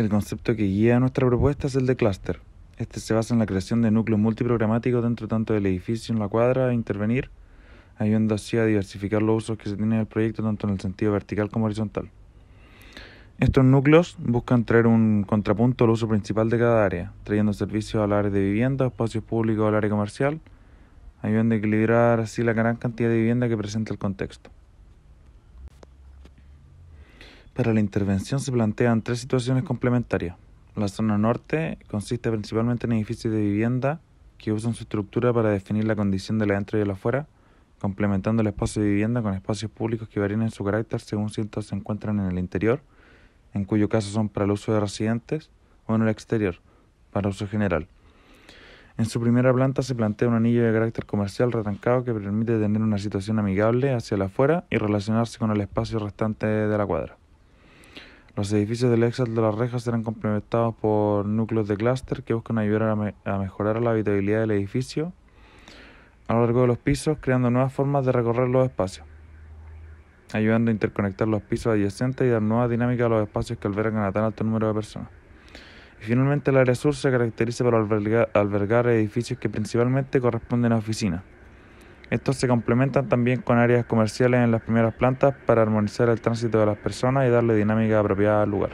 El concepto que guía nuestra propuesta es el de clúster. Este se basa en la creación de núcleos multiprogramáticos dentro tanto del edificio en la cuadra a intervenir, ayudando así a diversificar los usos que se tienen el proyecto tanto en el sentido vertical como horizontal. Estos núcleos buscan traer un contrapunto al uso principal de cada área, trayendo servicios al área de vivienda, espacios públicos al área comercial, ayudando a equilibrar así la gran cantidad de vivienda que presenta el contexto. Para la intervención se plantean tres situaciones complementarias. La zona norte consiste principalmente en edificios de vivienda que usan su estructura para definir la condición de la dentro y la afuera, complementando el espacio de vivienda con espacios públicos que varían en su carácter según si estos se encuentran en el interior, en cuyo caso son para el uso de residentes, o en el exterior, para uso general. En su primera planta se plantea un anillo de carácter comercial retancado que permite tener una situación amigable hacia la afuera y relacionarse con el espacio restante de la cuadra. Los edificios del Excel de las rejas serán complementados por núcleos de clúster que buscan ayudar a, mejorar la habitabilidad del edificio a lo largo de los pisos, creando nuevas formas de recorrer los espacios, ayudando a interconectar los pisos adyacentes y dar nueva dinámica a los espacios que albergan a tan alto número de personas. finalmente, el área sur se caracteriza por albergar edificios que principalmente corresponden a oficinas. Estos se complementan también con áreas comerciales en las primeras plantas para armonizar el tránsito de las personas y darle dinámica apropiada al lugar.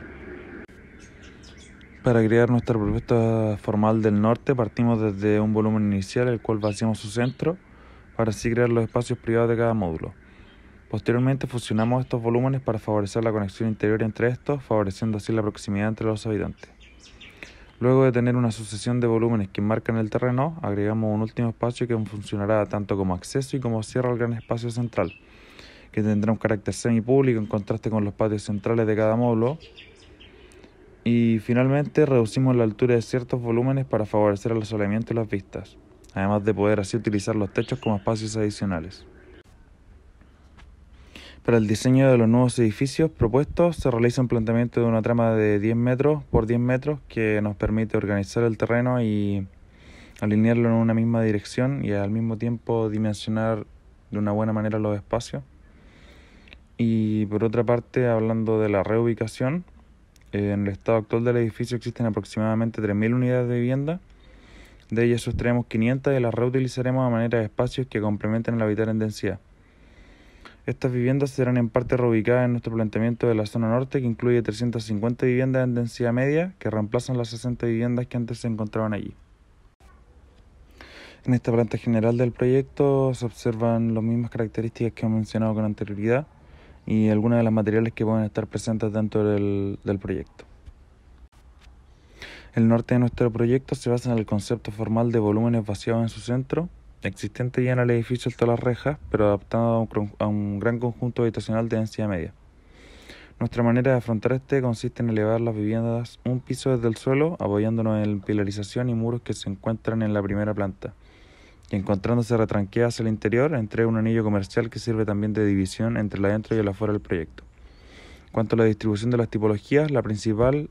Para crear nuestra propuesta formal del norte partimos desde un volumen inicial el cual vaciamos su centro para así crear los espacios privados de cada módulo. Posteriormente fusionamos estos volúmenes para favorecer la conexión interior entre estos, favoreciendo así la proximidad entre los habitantes. Luego de tener una sucesión de volúmenes que marcan el terreno, agregamos un último espacio que funcionará tanto como acceso y como cierre al gran espacio central, que tendrá un carácter semipúblico en contraste con los patios centrales de cada módulo. Y finalmente reducimos la altura de ciertos volúmenes para favorecer el asoleamiento y las vistas, además de poder así utilizar los techos como espacios adicionales. Para el diseño de los nuevos edificios propuestos se realiza un planteamiento de una trama de 10 metros por 10 metros que nos permite organizar el terreno y alinearlo en una misma dirección y al mismo tiempo dimensionar de una buena manera los espacios. Y por otra parte, hablando de la reubicación, en el estado actual del edificio existen aproximadamente 3.000 unidades de vivienda. De ellas sustraemos 500 y las reutilizaremos a manera de espacios que complementen el habitar en densidad. Estas viviendas serán en parte reubicadas en nuestro planteamiento de la zona norte, que incluye 350 viviendas en densidad media, que reemplazan las 60 viviendas que antes se encontraban allí. En esta planta general del proyecto se observan las mismas características que hemos mencionado con anterioridad y algunas de los materiales que pueden estar presentes dentro del, del proyecto. El norte de nuestro proyecto se basa en el concepto formal de volúmenes vaciados en su centro, existente ya en el edificio todas las rejas, pero adaptado a un, gran conjunto habitacional de densidad media. Nuestra manera de afrontar este consiste en elevar las viviendas un piso desde el suelo, apoyándonos en pilarización y muros que se encuentran en la primera planta, y encontrándose retranqueadas al interior, entre un anillo comercial que sirve también de división entre la dentro y el afuera del proyecto. Cuanto a la distribución de las tipologías, la principal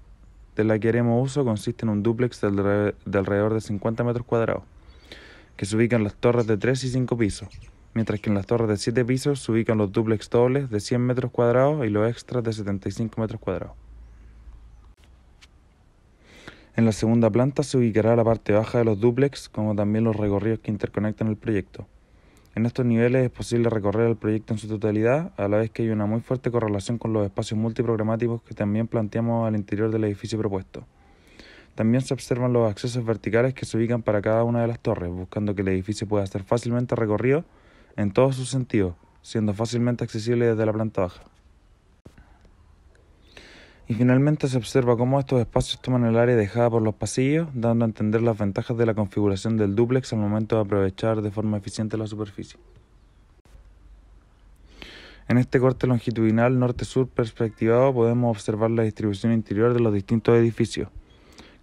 de la que haremos uso consiste en un dúplex de alrededor de 50 metros cuadrados que se ubican las torres de 3 y 5 pisos, mientras que en las torres de 7 pisos se ubican los duplex dobles de 100 metros cuadrados y los extras de 75 metros cuadrados. En la segunda planta se ubicará la parte baja de los duplex, como también los recorridos que interconectan el proyecto. En estos niveles es posible recorrer el proyecto en su totalidad, a la vez que hay una muy fuerte correlación con los espacios multiprogramáticos que también planteamos al interior del edificio propuesto. También se observan los accesos verticales que se ubican para cada una de las torres, buscando que el edificio pueda ser fácilmente recorrido en todos sus sentidos, siendo fácilmente accesible desde la planta baja. Y finalmente se observa cómo estos espacios toman el área dejada por los pasillos, dando a entender las ventajas de la configuración del duplex al momento de aprovechar de forma eficiente la superficie. En este corte longitudinal norte-sur perspectivado podemos observar la distribución interior de los distintos edificios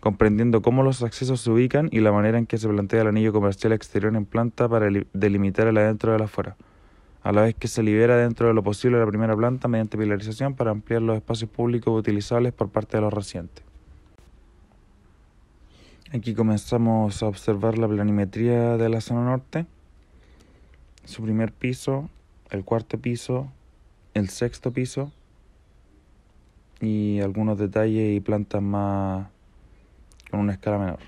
comprendiendo cómo los accesos se ubican y la manera en que se plantea el anillo comercial exterior en planta para delimitar el adentro de la afuera, a la vez que se libera dentro de lo posible la primera planta mediante pilarización para ampliar los espacios públicos utilizables por parte de los recientes. Aquí comenzamos a observar la planimetría de la zona norte, su primer piso, el cuarto piso, el sexto piso y algunos detalles y plantas más con una escala menor.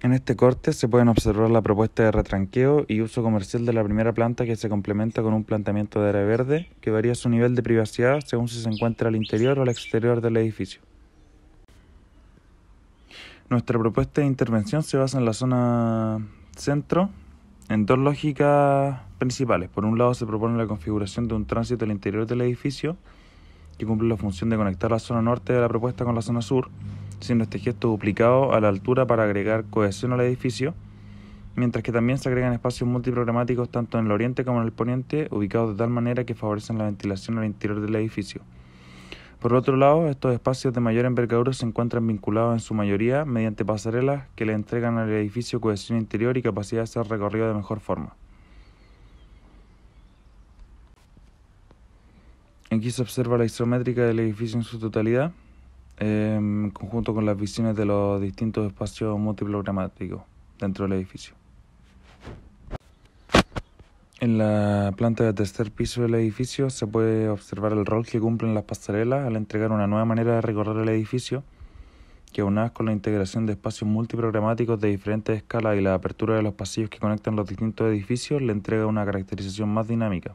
En este corte se pueden observar la propuesta de retranqueo y uso comercial de la primera planta que se complementa con un planteamiento de área verde que varía su nivel de privacidad según si se encuentra al interior o al exterior del edificio. Nuestra propuesta de intervención se basa en la zona centro en dos lógicas principales. Por un lado se propone la configuración de un tránsito al interior del edificio que cumple la función de conectar la zona norte de la propuesta con la zona sur siendo este gesto duplicado a la altura para agregar cohesión al edificio, mientras que también se agregan espacios multiprogramáticos tanto en el oriente como en el poniente, ubicados de tal manera que favorecen la ventilación al interior del edificio. Por otro lado, estos espacios de mayor envergadura se encuentran vinculados en su mayoría mediante pasarelas que le entregan al edificio cohesión interior y capacidad de ser recorrido de mejor forma. Aquí se observa la isométrica del edificio en su totalidad en em, conjunto con las visiones de los distintos espacios multiprogramáticos dentro del edificio. En la planta de tercer piso del edificio se puede observar el rol que cumplen las pasarelas al entregar una nueva manera de recorrer el edificio, que unadas con la integración de espacios multiprogramáticos de diferentes escalas y la apertura de los pasillos que conectan los distintos edificios, le entrega una caracterización más dinámica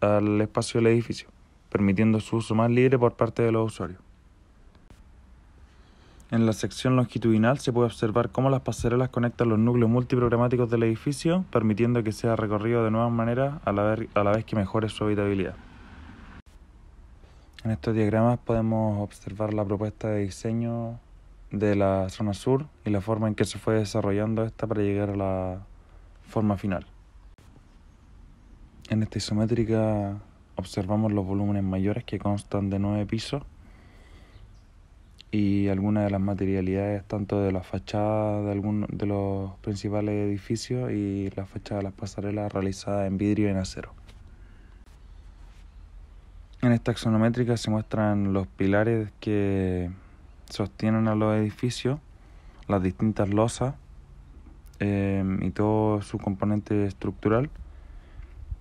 al espacio del edificio, permitiendo su uso más libre por parte de los usuarios. En la sección longitudinal se puede observar cómo las pasarelas conectan los núcleos multiprogramáticos del edificio, permitiendo que sea recorrido de nuevas maneras a la, vez que mejore su habitabilidad. En estos diagramas podemos observar la propuesta de diseño de la zona sur y la forma en que se fue desarrollando esta para llegar a la forma final. En esta isométrica observamos los volúmenes mayores que constan de nueve pisos y algunas de las materialidades tanto de la fachada de algunos de los principales edificios y la fachadas de las pasarelas realizadas en vidrio y en acero. En esta axonométrica se muestran los pilares que sostienen a los edificios, las distintas losas em, y todo su componente estructural.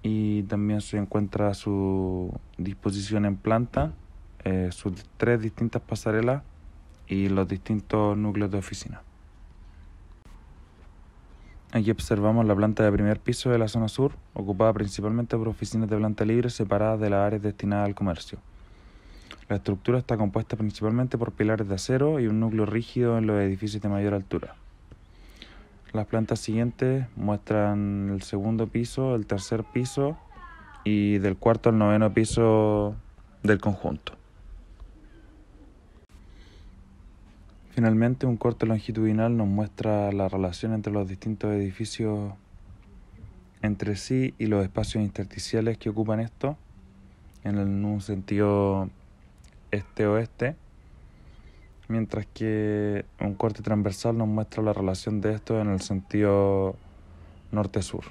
Y también se encuentra su disposición en planta, eh, sus tres distintas pasarelas y los distintos núcleos de oficina. Aquí observamos la planta de primer piso de la zona sur, ocupada principalmente por oficinas de planta libre separadas de las áreas destinadas al comercio. La estructura está compuesta principalmente por pilares de acero y un núcleo rígido en los edificios de mayor altura. Las plantas siguientes muestran el segundo piso, el tercer piso y del cuarto al noveno piso del conjunto. Finalmente, un corte longitudinal nos muestra la relación entre los distintos edificios entre sí y los espacios intersticiales que ocupan esto en un sentido este-oeste, mientras que un corte transversal nos muestra la relación de esto en el sentido norte-sur.